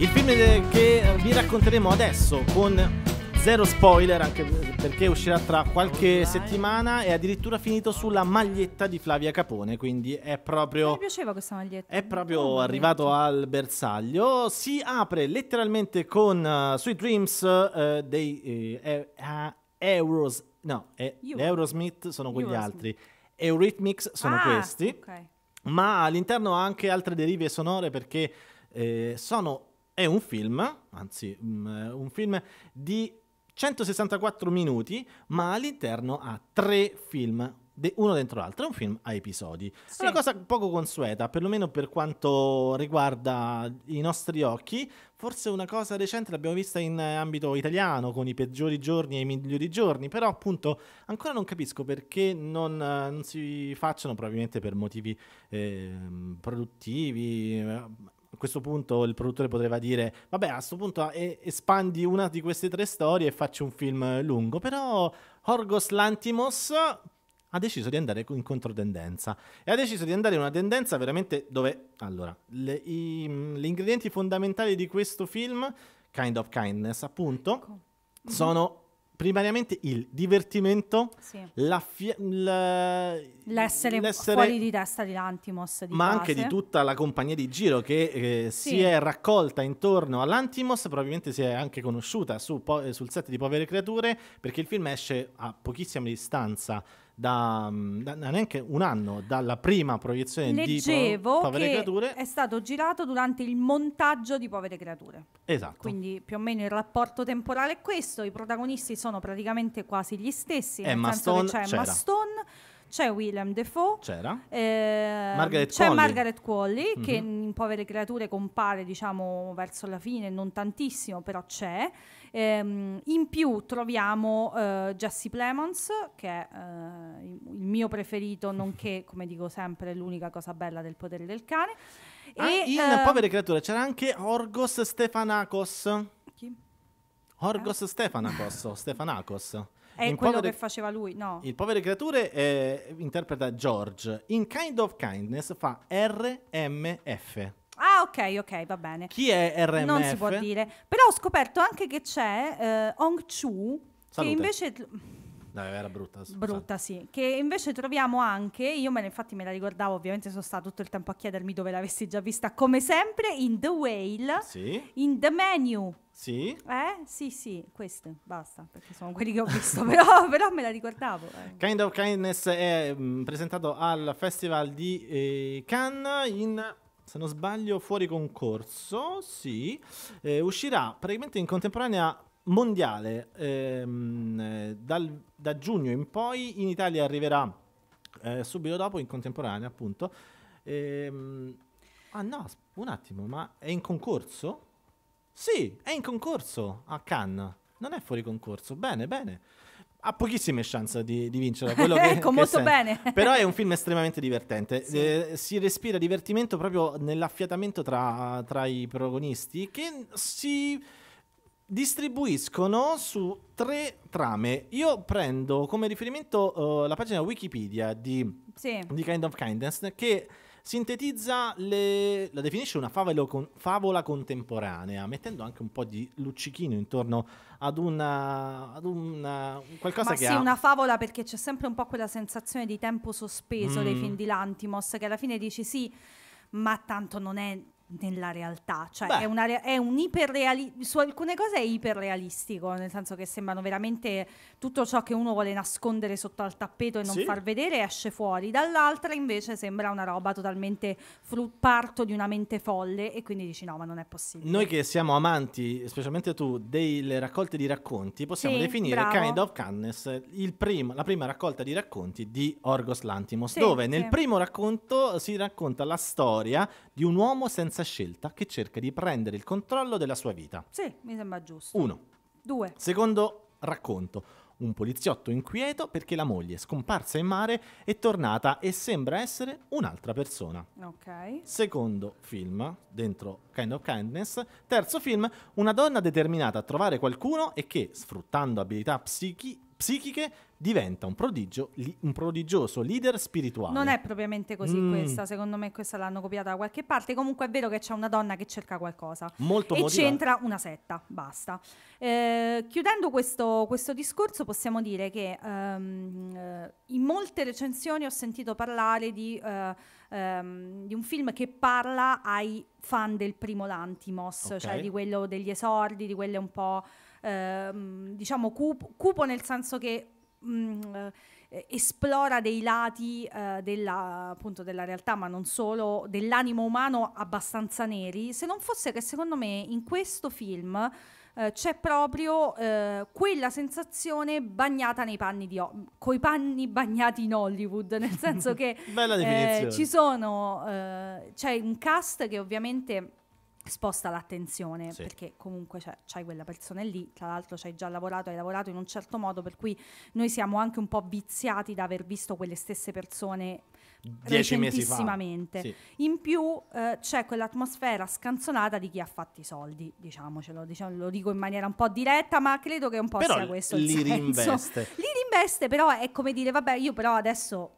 Il film che vi racconteremo adesso con zero spoiler, anche perché uscirà tra qualche settimana, è addirittura finito sulla maglietta di Flavia Capone, quindi è proprio... Mi piaceva questa maglietta. È proprio oh, arrivato al bersaglio. Si apre letteralmente con uh, Sweet Dreams uh, dei uh, uh, Euros... No, eh, Eurosmith sono quegli Eurosmith. altri. Eurythmics sono ah, questi. Okay. Ma all'interno ha anche altre derive sonore perché eh, sono è un film, anzi mm, un film di 164 minuti, ma all'interno ha tre film uno dentro l'altro, è un film a episodi. Sì. È una cosa poco consueta, perlomeno per quanto riguarda i nostri occhi. Forse una cosa recente l'abbiamo vista in ambito italiano, con i peggiori giorni e i migliori giorni, però appunto ancora non capisco perché non, non si facciano, probabilmente per motivi ehm, eh, produttivi, questo punto il produttore poteva dire, vabbè, a questo punto eh, espandi una di queste tre storie e faccio un film lungo, però Orgos Lantimos ha deciso di andare in controtendenza e ha deciso di andare in una tendenza veramente dove, allora, le, i, gli ingredienti fondamentali di questo film, Kind of Kindness appunto, ecco. sono primariamente il divertimento, sì. la fia- la... L'essere, l'essere, fuori di testa di Lantimos. Di ma base. anche di tutta la compagnia di giro che eh, sì. si è raccolta intorno all'Antimos, probabilmente si è anche conosciuta su po- sul set di Povere Creature, perché il film esce a pochissima distanza Mm, da, da, neanche un anno dalla prima proiezione Leggevo di Povere Creature. È stato girato durante il montaggio di Povere Creature. Esatto. Quindi più o meno il rapporto temporale è questo, i protagonisti sono praticamente quasi gli stessi. È eh, nel Maston, c'è Maston c'è William Defoe, c'era eh, Margaret c'è Qualley. Margaret Qualley mm-hmm. che in Povere Creature compare diciamo verso la fine, non tantissimo però c'è. Ehm, in più troviamo eh, Jesse Plemons che è eh, il mio preferito, nonché come dico sempre l'unica cosa bella del potere del cane. Ah, e, in uh, Povere Creature c'era anche Orgos Stefanakos. Chi? Orgos eh? Stefanakos, Stefanakos. È in quello povere... che faceva lui, no. Il Povere Creature eh, interpreta George. In Kind of Kindness fa RMF. Ah, ok, ok, va bene. Chi è RMF? Non si può dire. Però ho scoperto anche che c'è eh, Hong Chu, Salute. che invece... No, era brutta. Scusate. Brutta, sì. Che invece troviamo anche, io me infatti me la ricordavo, ovviamente sono stata tutto il tempo a chiedermi dove l'avessi già vista, come sempre, in The Whale, sì. in The Menu, sì? Eh? Sì, sì, queste, basta, perché sono quelli che ho visto, però, però, me la ricordavo. Eh. Kind of Kindness è mh, mm, presentato al Festival di eh, Cannes in se non sbaglio, fuori concorso, sì, eh, uscirà praticamente in contemporanea mondiale. Ehm, eh, dal, da giugno in poi in Italia arriverà eh, subito dopo, in contemporanea appunto. Ehm, ah no, un attimo, ma è in concorso? Sì, è in concorso a Cannes. Non è fuori concorso. Bene, bene. Ha pochissime chance di, di vincere. Quello che, ecco, che molto sento. bene. Però è un film estremamente divertente. Sì. Eh, si respira divertimento proprio nell'affiatamento tra, tra i protagonisti che si distribuiscono su tre trame. Io prendo come riferimento uh, la pagina Wikipedia di, sì. di Kind of Kindness che sintetizza le, la definisce una favola, con, favola, contemporanea, mettendo anche un po' di luccichino intorno ad una, ad una qualcosa Ma che sì, ha... una favola perché c'è sempre un po' quella sensazione di tempo sospeso mm. dei film di Lantimos che alla fine dici sì ma tanto non è nella realtà, cioè Beh. è, una, è un iperreali- su alcune cose è iperrealistico, nel senso che sembrano veramente tutto ciò che uno vuole nascondere sotto al tappeto e non sì. far vedere esce fuori, dall'altra invece sembra una roba totalmente fru- parto di una mente folle e quindi dici no ma non è possibile. Noi che siamo amanti, specialmente tu, delle raccolte di racconti, possiamo sì, definire bravo. Kind of Cannes prim- la prima raccolta di racconti di Orgos Lantimos, sì, dove nel primo racconto si racconta la storia di un uomo senza terza scelta che cerca di prendere il controllo della sua vita. Sì, mi sembra giusto. Uno. Due. Secondo racconto. Un poliziotto inquieto perché la moglie, scomparsa in mare, è tornata e sembra essere un'altra persona. Ok. Secondo film, dentro Kind of Kindness. Terzo film, una donna determinata a trovare qualcuno e che, sfruttando abilità psichi- psichiche, diventa un, prodigio, li, un, prodigioso leader spirituale. Non è propriamente così mm. questa, secondo me questa l'hanno copiata da qualche parte, comunque è vero che c'è una donna che cerca qualcosa Molto e motivata. c'entra una setta, basta. Eh, chiudendo questo, questo, discorso possiamo dire che um, in molte recensioni ho sentito parlare di, uh, um, di, un film che parla ai fan del primo Lantimos, cioè okay. cioè di quello degli esordi, di quelle un po'... Ehm, diciamo cupo, cupo, nel senso che mh, mm, eh, esplora dei lati eh, della, appunto, della realtà, ma non solo, dell'animo umano abbastanza neri, se non fosse che secondo me in questo film eh, c'è proprio eh, quella sensazione bagnata nei panni di coi panni bagnati in Hollywood, nel senso che eh, ci sono eh, c'è un cast che ovviamente sposta l'attenzione sì. perché comunque c'è, cioè, c'hai quella persona lì, tra l'altro ci hai già lavorato, hai lavorato in un certo modo per cui noi siamo anche un po' viziati da aver visto quelle stesse persone Dieci mesi fa. Sì. In più eh, c'è quell'atmosfera scanzonata di chi ha fatto i soldi, diciamocelo, diciamo, lo dico in maniera un po' diretta, ma credo che un po' però sia questo li il senso. Rinveste. Li rinveste, però è come dire, vabbè, io però adesso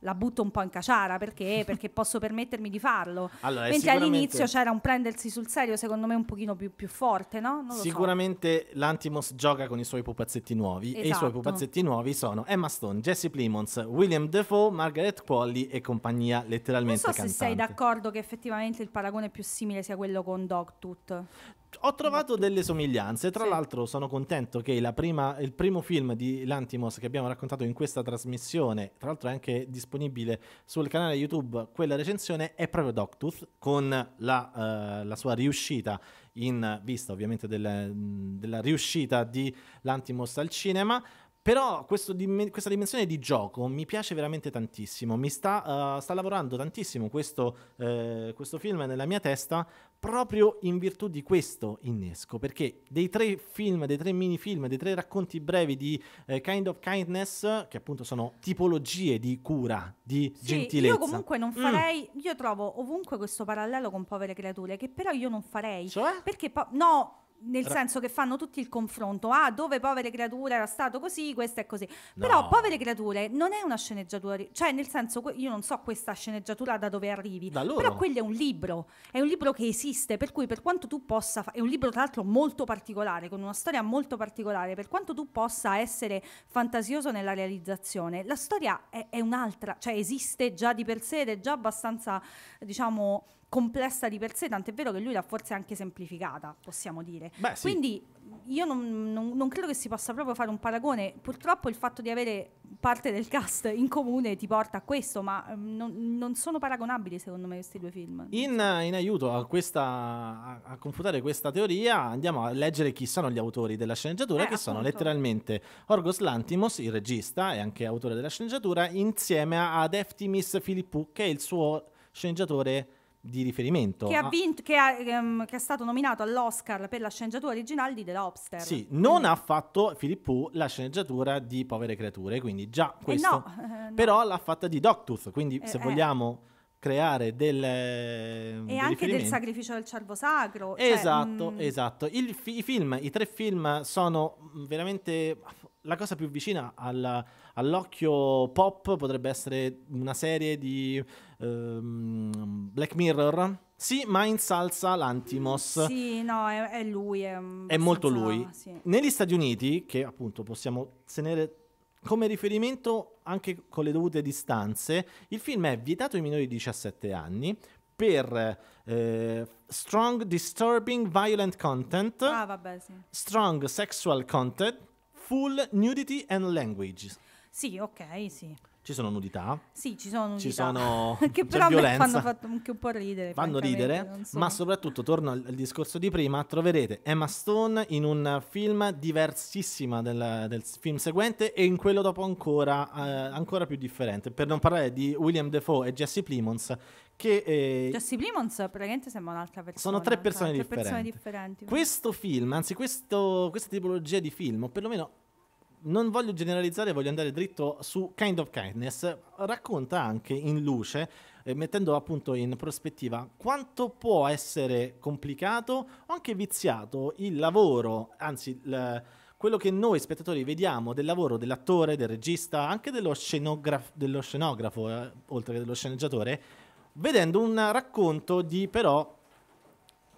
la butto un po' in caciara perché, perché posso permettermi di farlo. Allora, Mentre sicuramente... all'inizio c'era un prendersi sul serio, secondo me, un pochino più, più forte, no? sicuramente so. l'Antimos gioca con i suoi pupazzetti nuovi esatto. e i suoi esatto. pupazzetti nuovi sono Emma Stone, Jesse Plimons, William Defoe, Margaret Qualley e compagnia letteralmente. Non so cantante. se sei d'accordo che effettivamente il paragone più simile sia quello con Dogtooth ho trovato delle somiglianze. Tra sì. l'altro, sono contento che prima, il primo film di Lantimos che abbiamo raccontato in questa trasmissione, tra l'altro è anche disponibile sul canale YouTube, quella recensione è proprio Doctooth con la, uh, la sua riuscita in vista ovviamente delle, della riuscita di Lantimos al cinema. Però dim- questa dimensione di gioco mi piace veramente tantissimo, mi sta, uh, sta lavorando tantissimo questo, uh, questo film nella mia testa proprio in virtù di questo innesco, perché dei tre film, dei tre mini film, dei tre racconti brevi di eh, Kind of Kindness, che appunto sono tipologie di cura, di sì, gentilezza. Io comunque non mm. farei, mm. io trovo ovunque questo parallelo con povere creature, che però io non farei. Cioè? Perché po- no, nel senso che fanno tutti il confronto, ah dove povere creature era stato così, questo è così, no. però povere creature non è una sceneggiatura, cioè nel senso io non so questa sceneggiatura da dove arrivi, da però quello è un libro, è un libro che esiste, per cui per quanto tu possa, fa- è un libro tra l'altro molto particolare, con una storia molto particolare, per quanto tu possa essere fantasioso nella realizzazione, la storia è, è un'altra, cioè esiste già di per sé ed è già abbastanza diciamo complessa di per sé, tant'è vero che lui l'ha forse anche semplificata, possiamo dire. Beh, sì. Quindi io non, non, non, credo che si possa proprio fare un paragone. Purtroppo il fatto di avere parte del cast in comune ti porta a questo, ma ehm, non, non sono paragonabili secondo me questi due film. In, in aiuto a, questa, a, confutare questa teoria andiamo a leggere chi sono gli autori della sceneggiatura, eh, che appunto. sono letteralmente Orgos Lantimos, il regista e anche autore della sceneggiatura, insieme ad Eftimis Filippou, che è il suo sceneggiatore di riferimento. Che, ha ah. vinto, che, ha, um, che, è stato nominato all'Oscar per la sceneggiatura originale di The Lobster. Sì, non mm. ha fatto Philip la sceneggiatura di Povere Creature, quindi già questo. Eh no, eh, no. Però l'ha fatta di Doctooth, quindi eh, se eh. vogliamo creare del... Eh, e anche del sacrificio del cervo sacro. Esatto, cioè, esatto. Mm. esatto. Il, I film, i tre film sono mm, veramente la cosa più vicina alla all'occhio pop potrebbe essere una serie di ehm, Black Mirror. Sì, ma in salsa l'antimos. Sì, no, è, è lui. È, è molto lui. Sì. Negli Stati Uniti, che appunto possiamo tenere come riferimento anche con le dovute distanze, il film è vietato ai minori di 17 anni per eh, strong disturbing violent content, ah, vabbè, sì. strong sexual content, full nudity and language. Sì, ok, sì. Ci sono nudità. Sì, ci sono nudità. Ci sono che però violenza. fanno fatto anche un po' ridere. Fanno ridere, so. ma soprattutto, torno al, al, discorso di prima, troverete Emma Stone in un film diversissima del, del film seguente e in quello dopo ancora, eh, ancora più differente. Per non parlare di William Defoe e Jesse Plimons, che eh, Jesse Plimons praticamente sembra un'altra persona. Sono tre persone, tre differenti. persone differenti. Questo film, anzi questo, questa tipologia di film, o perlomeno non voglio generalizzare, voglio andare dritto su Kind of Kindness, racconta anche in luce, eh, mettendo appunto in prospettiva quanto può essere complicato o anche viziato il lavoro, anzi il, quello che noi spettatori vediamo del lavoro dell'attore, del regista, anche dello, scenograf- dello scenografo, eh, oltre che dello sceneggiatore, vedendo un racconto di però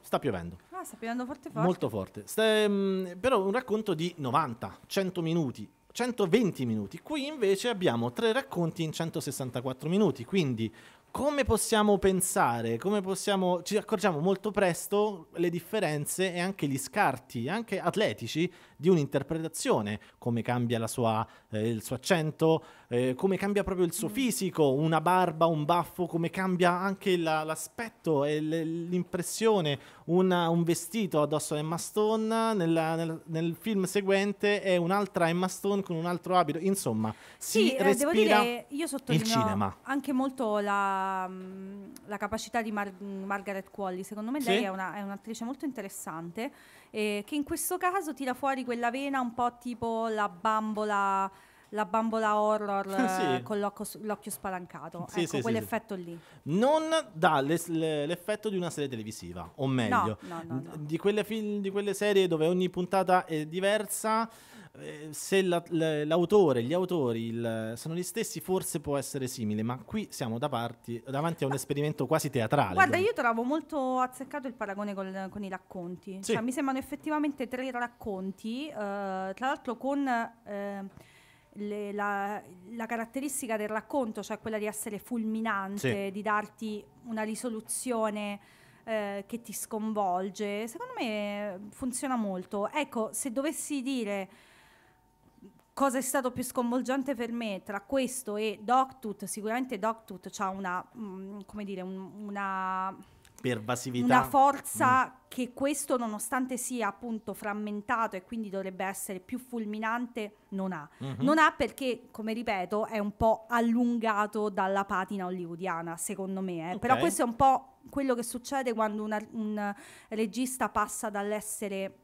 sta piovendo sta piovendo forte forte. Molto forte. Ste, mm, però un racconto di 90, 100 minuti, 120 minuti. Qui invece abbiamo tre racconti in 164 minuti, quindi come possiamo pensare, come possiamo, ci accorgiamo molto presto le differenze e anche gli scarti, anche atletici, di un'interpretazione, come cambia sua, eh, il suo accento, eh, come cambia proprio il suo mm. fisico, una barba, un baffo, come cambia anche la, l'aspetto e l'impressione, una, un vestito addosso a Emma Stone nella, nel, nel, film seguente è un'altra Emma Stone con un altro abito, insomma si sì, eh, respira devo dire, io il cinema. Anche molto la, mm, la capacità di Mar- Margaret Qualley, secondo me lei è, una, è un'attrice molto interessante eh, che in questo caso tira fuori quella vena un po' tipo la bambola la bambola horror ah, sì. Eh, con l'occhio spalancato. Sì, ecco, sì, quell'effetto lì. Non dà l'es- l'effetto di una serie televisiva, o meglio, no, no, no, di, quelle fil- di quelle serie dove ogni puntata è diversa eh, se la, l'autore, gli autori il, sono gli stessi, forse può essere simile, ma qui siamo da parti, davanti a un esperimento quasi teatrale. Guarda, io trovo molto azzeccato il paragone col, con i racconti. Sì. Cioè, mi sembrano effettivamente tre racconti, eh, tra l'altro con. Eh, le, la, la, caratteristica del racconto, cioè quella di essere fulminante, sì. di darti una risoluzione eh, che ti sconvolge, secondo me funziona molto. Ecco, se dovessi dire cosa è stato più sconvolgente per me tra questo e Doctut, sicuramente Doctut ha una, mh, mm, come dire, un, una pervasività. Una forza mm. che questo, nonostante sia appunto frammentato e quindi dovrebbe essere più fulminante, non ha. Mm-hmm. Non ha perché, come ripeto, è un po' allungato dalla patina hollywoodiana, secondo me. Eh. Okay. Però questo è un po' quello che succede quando una, un regista passa dall'essere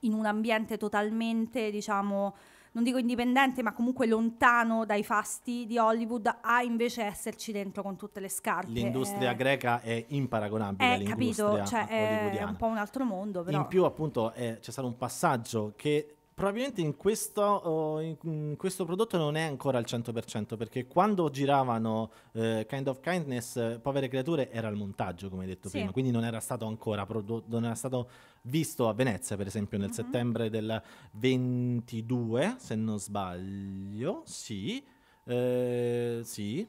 in un ambiente totalmente, diciamo non dico indipendente, ma comunque lontano dai fasti di Hollywood, a invece esserci dentro con tutte le scarpe. L'industria eh, greca è imparagonabile eh, capito, cioè, eh, è un po' un altro mondo. Però. In più appunto eh, c'è stato un passaggio che Probabilmente in questo, in questo, prodotto non è ancora al 100% perché quando giravano eh, Kind of Kindness, Povere Creature era al montaggio, come hai detto sì. prima, quindi non era stato ancora prodotto, non era stato visto a Venezia, per esempio, nel mm-hmm. settembre del 22, se non sbaglio, sì, eh, sì,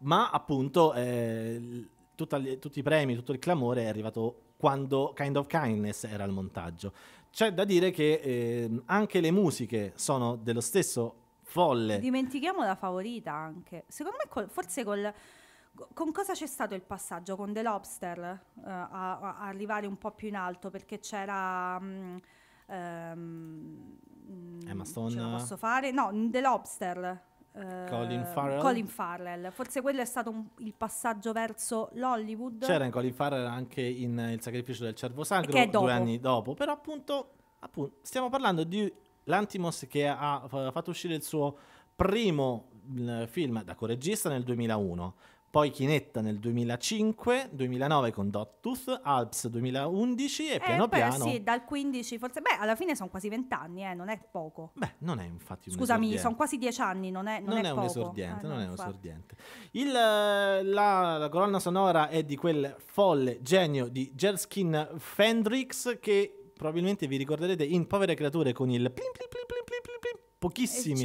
ma appunto eh, tutta, tutti i premi, tutto il clamore è arrivato quando Kind of Kindness era al montaggio. C'è da dire che eh, anche le musiche sono dello stesso folle. Dimentichiamo la favorita anche. Secondo me col, forse col, con cosa c'è stato il passaggio? Con The Lobster eh, a, a, arrivare un po' più in alto perché c'era... Mh, mm, ehm, Emma mm, Stone. Ce la posso fare? No, The Lobster. Colin eh, Farrell. Colin Farrell. Forse quello è stato un, il passaggio verso l'Hollywood. C'era in Colin Farrell anche in Il sacrificio del cervo sacro, due anni dopo. Però appunto, appunto stiamo parlando di Lantimos che ha fatto uscire il suo primo mm, film da coregista nel 2001 poi Chinetta nel 2005, 2009 con Dottus, Alps 2011 e eh, piano poi, piano... Sì, dal 15 forse... Beh, alla fine sono quasi 20 anni, eh, non è poco. Beh, non è infatti un Scusami, sono quasi 10 anni, non è, non non è, è un esordiente, eh, non, non, è un esordiente. Il, eh, la, la, colonna sonora è di quel folle genio di Jerskin Fendrix che probabilmente vi ricorderete in Povere Creature con il... Plim, plim, plim, plim, plim, plim, plim eh, pochissimi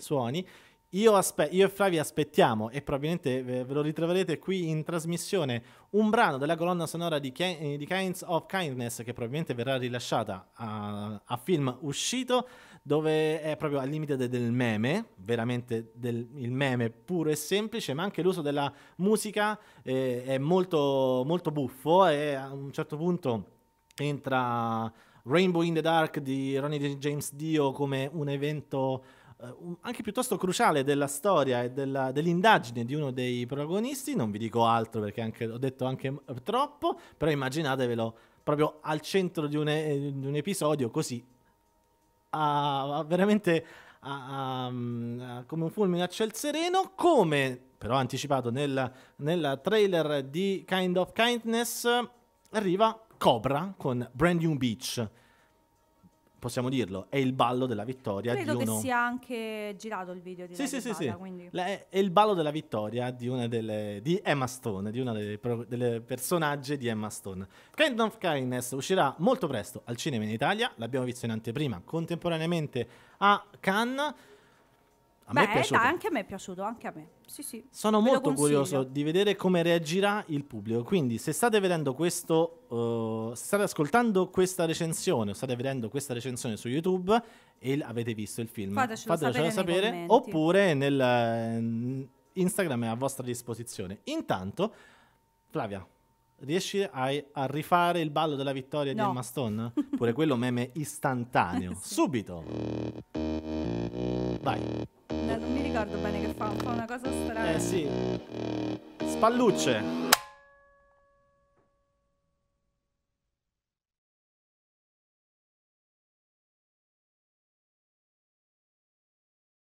suoni io, aspe- io, e Flavio aspettiamo, e probabilmente eh, ve, lo ritroverete qui in trasmissione, un brano della colonna sonora di, K- eh, di Kinds of Kindness che probabilmente verrà rilasciata a, a film uscito, dove è proprio al limite de- del meme, veramente del, il meme puro e semplice, ma anche l'uso della musica eh, è molto, molto buffo e a un certo punto entra Rainbow in the Dark di Ronnie James Dio come un evento eh, anche piuttosto cruciale della storia e della, dell'indagine di uno dei protagonisti. Non vi dico altro perché anche, ho detto anche troppo, però immaginatevelo proprio al centro di un, di un episodio così, a, a veramente mm, a, come un fulmine a ciel sereno, come però anticipato nel, nel trailer di Kind of Kindness, arriva Cobra con Brand New Beach possiamo dirlo, è il ballo della vittoria Credo di uno... che sia anche girato il video di Sì, sì, sì, sì. Le, è il ballo della vittoria di una delle... di Emma Stone, di una delle, delle personaggi di Emma Stone. Kind of Kindness uscirà molto presto al cinema in Italia, l'abbiamo visto in anteprima, contemporaneamente a Cannes a Beh, me è piaciuto. anche a me è piaciuto, anche a me. Sì, sì. Sono Ve molto curioso di vedere come reagirà il pubblico. Quindi, se state vedendo questo, uh, se state ascoltando questa recensione o state vedendo questa recensione su YouTube e avete visto il film, fatecelo, fatecelo sapere, sapere oppure nel uh, Instagram è a vostra disposizione. Intanto, Flavia, Riesci a, a, rifare il ballo della vittoria no. di Emma Stone? Pure quello meme istantaneo. sì. Subito. Vai. Non mi ricordo bene che fa, fa una cosa strana. Eh sì. Spallucce.